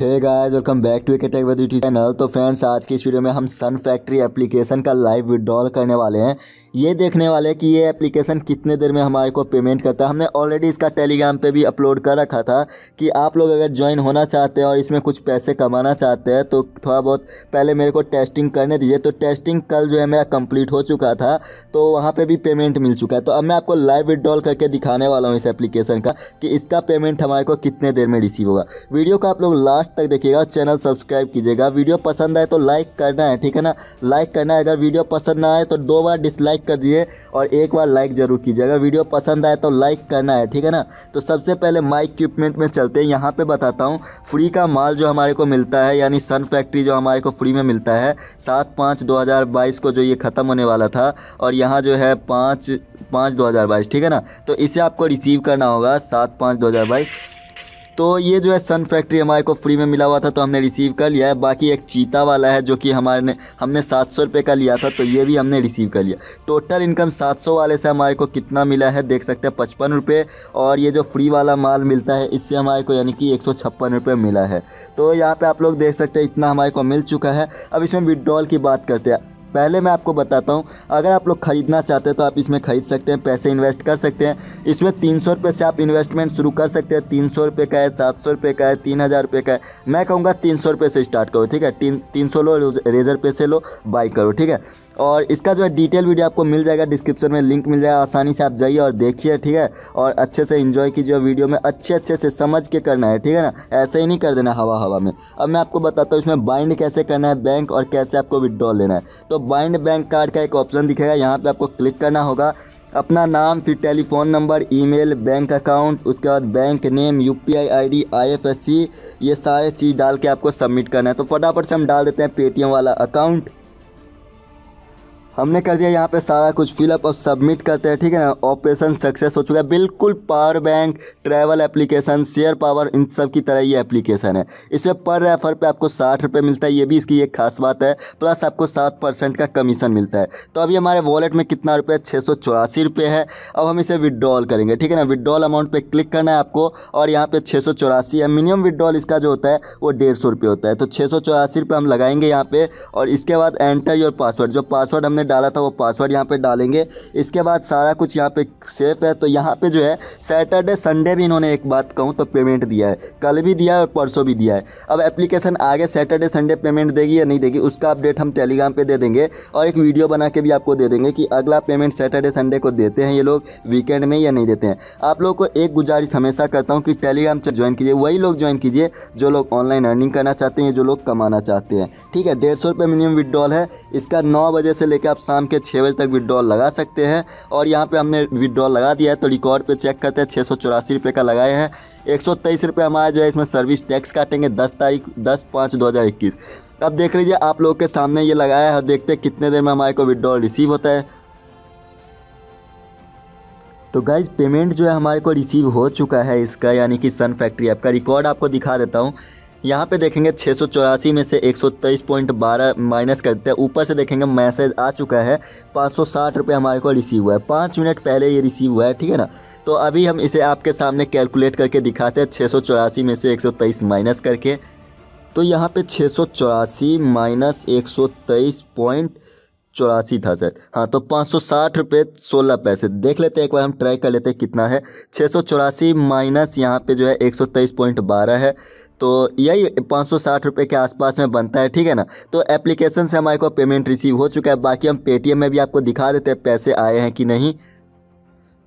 hey guys welcome back to tech channel तो friends आज की इस वीडियो में हम सन फैक्ट्री एप्लीकेशन का लाइव विड्रॉल करने वाले हैं ये देखने वाले हैं कि ये एप्लीकेशन कितने देर में हमारे को पेमेंट करता है हमने ऑलरेडी इसका टेलीग्राम पे भी अपलोड कर रखा था कि आप लोग अगर ज्वाइन होना चाहते हैं और इसमें कुछ पैसे कमाना चाहते हैं तो थोड़ा बहुत पहले मेरे को टेस्टिंग करने दीजिए तो टेस्टिंग कल जो है मेरा कम्प्लीट हो चुका था तो वहाँ पर भी पेमेंट मिल चुका है तो अब मैं आपको लाइव विड्रॉल करके दिखाने वाला हूँ इस एप्लीकेशन का कि इसका पेमेंट हमारे को कितने देर में रिसीव होगा वीडियो का आप लोग लास्ट लास्ट तक देखिएगा चैनल सब्सक्राइब कीजिएगा वीडियो पसंद आए तो लाइक करना है ठीक है ना लाइक करना है अगर वीडियो पसंद ना आए तो दो बार डिसलाइक कर दिए और एक बार लाइक ज़रूर कीजिएगा वीडियो पसंद आए तो लाइक करना है ठीक है ना तो सबसे पहले माइक इक्विपमेंट में चलते हैं यहाँ पर बताता हूँ फ्री का माल जो हमारे को मिलता है यानी सन फैक्ट्री जो हमारे को फ्री में मिलता है सात पाँच दो हज़ार बाईस को जो ये ख़त्म होने वाला था और यहाँ जो है पाँच पाँच दो हज़ार बाईस ठीक है ना तो इसे आपको रिसीव करना होगा सात पाँच दो हज़ार बाईस तो ये जो है सन फैक्ट्री हमारे को फ्री में मिला हुआ था तो हमने रिसीव कर लिया है बाकी एक चीता वाला है जो कि हमारे ने हमने सात सौ रुपये का लिया था तो ये भी हमने रिसीव कर लिया टोटल इनकम सात सौ वाले से हमारे को कितना मिला है देख सकते हैं पचपन रुपये और ये जो फ्री वाला माल मिलता है इससे हमारे को यानी कि एक सौ छप्पन रुपये मिला है तो यहाँ पर आप लोग देख सकते हैं इतना हमारे को मिल चुका है अब इसमें विड्रॉल की बात करते हैं पहले मैं आपको बताता हूँ अगर आप लोग ख़रीदना चाहते हैं तो आप इसमें ख़रीद सकते हैं पैसे इन्वेस्ट कर सकते हैं इसमें तीन सौ रुपये से आप इन्वेस्टमेंट शुरू कर सकते हैं तीन सौ रुपये का है सात सौ रुपये का है तीन हज़ार रुपये का है मैं कहूँगा तीन सौ रुपये से स्टार्ट करो ठीक है तीन तीन सौ लो रेजर पे से लो बाई करो ठीक है और इसका जो है डिटेल वीडियो आपको मिल जाएगा डिस्क्रिप्शन में लिंक मिल जाएगा आसानी से आप जाइए और देखिए ठीक है और अच्छे से इन्जॉय कीजिए वीडियो में अच्छे अच्छे से समझ के करना है ठीक है ना ऐसे ही नहीं कर देना हवा हवा में अब मैं आपको बताता हूँ इसमें बाइंड कैसे करना है बैंक और कैसे आपको विदड्रॉ लेना है तो बाइंड बैंक कार्ड का एक ऑप्शन दिखेगा यहाँ पर आपको क्लिक करना होगा अपना नाम फिर telephone number email bank account उसके बाद bank name UPI ID IFSC ये सारे चीज़ डाल के आपको सबमिट करना है तो फटाफट से हम डाल देते हैं पेटीएम वाला अकाउंट हमने कर दिया यहाँ पे सारा कुछ फिलअप और सबमिट करते हैं ठीक है ना ऑपरेशन सक्सेस हो चुका है बिल्कुल power bank travel application share power इन सब की तरह ये एप्लीकेशन है इसमें पर रेफर पे आपको साठ रुपये मिलता है ये भी इसकी एक खास बात है प्लस आपको सात परसेंट का कमीशन मिलता है तो अभी हमारे वॉलेट में कितना रुपये छः सौ चौरासी रुपये है अब हम इसे विड्रॉल करेंगे ठीक है ना विदड्रॉल अमाउंट पर क्लिक करना है आपको और यहाँ पर छः सौ चौरासी है मिनिमम विदड्रॉल इसका जो होता है वो डेढ़ सौ रुपये होता है तो छः सौ चौरासी रुपये हम लगाएंगे यहाँ पर और इसके बाद एंटर योर पासवर्ड जो पासवर्ड हमने डाला था वो पासवर्ड यहाँ पे डालेंगे इसके बाद सारा कुछ यहाँ पे सेफ है तो यहाँ पे जो है सैटरडे संडे भी इन्होंने एक बात कहूँ तो पेमेंट दिया है कल भी दिया है और परसों भी दिया है अब एप्लीकेशन आगे सैटरडे संडे पेमेंट देगी या नहीं देगी उसका अपडेट हम टेलीग्राम पर दे देंगे और एक वीडियो बना के भी आपको दे देंगे कि अगला पेमेंट सैटरडे संडे को देते हैं ये लोग वीकेंड में या नहीं देते हैं आप लोग को एक गुजारिश हमेशा करता हूँ कि टेलीग्राम से ज्वाइन कीजिए वही लोग ज्वाइन कीजिए जो लोग ऑनलाइन अर्निंग करना चाहते हैं जो लोग कमाना चाहते हैं ठीक है डेढ़ सौ रुपये मिनिमम विड्रॉल है इसका नौ बजे से लेकर करके आप शाम के छः बजे तक विड्रॉल लगा सकते हैं और यहाँ पे हमने विड्रॉल लगा दिया है तो रिकॉर्ड पे चेक करते हैं छः सौ चौरासी रुपये का लगाए हैं एक सौ तेईस रुपये हमारा जो है इसमें सर्विस टैक्स काटेंगे दस तारीख दस पाँच दो हज़ार इक्कीस अब देख लीजिए आप लोग के सामने ये लगाया है देखते हैं कितने देर में हमारे को विड्रॉल रिसीव होता है तो गाइज पेमेंट जो है हमारे को रिसीव हो चुका है इसका यानी कि सन फैक्ट्री ऐप का रिकॉर्ड आपको दिखा देता हूँ यहाँ पे देखेंगे छः में से एक पॉइंट बारह माइनस करते हैं ऊपर से देखेंगे मैसेज आ चुका है पाँच सौ हमारे को रिसीव हुआ है पाँच मिनट पहले ये रिसीव हुआ है ठीक है ना तो अभी हम इसे आपके सामने कैलकुलेट करके दिखाते हैं छः में से तेईस माइनस करके तो यहाँ पे छः सौ चौरासी माइनस एक सौ तेईस पॉइंट चौरासी था सर हाँ तो पाँच सौ साठ रुपये सोलह पैसे देख लेते हैं एक बार हम ट्राई कर लेते हैं कितना है छः सौ चौरासी माइनस यहाँ पे जो है एक सौ तेईस पॉइंट बारह है तो यही पाँच सौ साठ रुपये के आसपास में बनता है ठीक है ना तो एप्लीकेशन से हमारे को पेमेंट रिसीव हो चुका है बाकी हम पेटीएम में भी आपको दिखा देते हैं पैसे आए हैं कि नहीं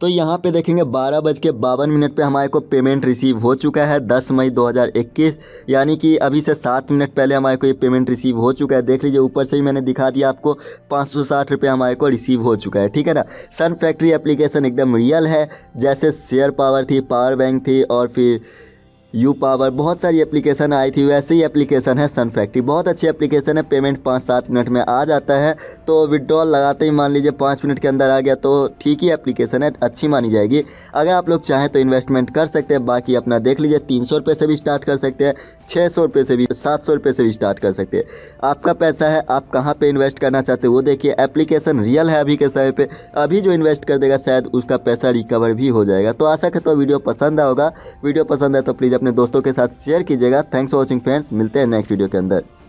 तो यहाँ पे देखेंगे बारह बज के बावन मिनट पर हमारे को पेमेंट रिसीव हो चुका है दस मई 2021 यानी कि अभी से सात मिनट पहले हमारे को ये पेमेंट रिसीव हो चुका है देख लीजिए ऊपर से ही मैंने दिखा दिया आपको पाँच सौ साठ रुपये हमारे को रिसीव हो चुका है ठीक है ना सन फैक्ट्री एप्लीकेशन एकदम रियल है जैसे शेयर पावर थी पावर बैंक थी और फिर यू पावर बहुत सारी एप्लीकेशन आई थी वैसे ही एप्लीकेशन है सन फैक्ट्री बहुत अच्छी एप्लीकेशन है पेमेंट पाँच सात मिनट में आ जाता है तो विड्रॉल लगाते ही मान लीजिए पाँच मिनट के अंदर आ गया तो ठीक ही एप्लीकेशन है अच्छी मानी जाएगी अगर आप लोग चाहें तो इन्वेस्टमेंट कर सकते हैं बाकी अपना देख लीजिए तीन सौ रुपये से भी स्टार्ट कर सकते हैं छः सौ रुपये से भी सात सौ रुपये से भी स्टार्ट कर सकते हैं आपका पैसा है आप कहाँ पर इन्वेस्ट करना चाहते हो वो देखिए एप्लीकेशन रियल है अभी के समय पर अभी जो इन्वेस्ट कर देगा शायद उसका पैसा रिकवर भी हो जाएगा तो आशा करता हूँ वीडियो पसंद आएगा वीडियो पसंद है तो प्लीज़ अपने दोस्तों के साथ शेयर कीजिएगा थैंक्स फॉर वॉचिंग फ्रेंड्स मिलते हैं नेक्स्ट वीडियो के अंदर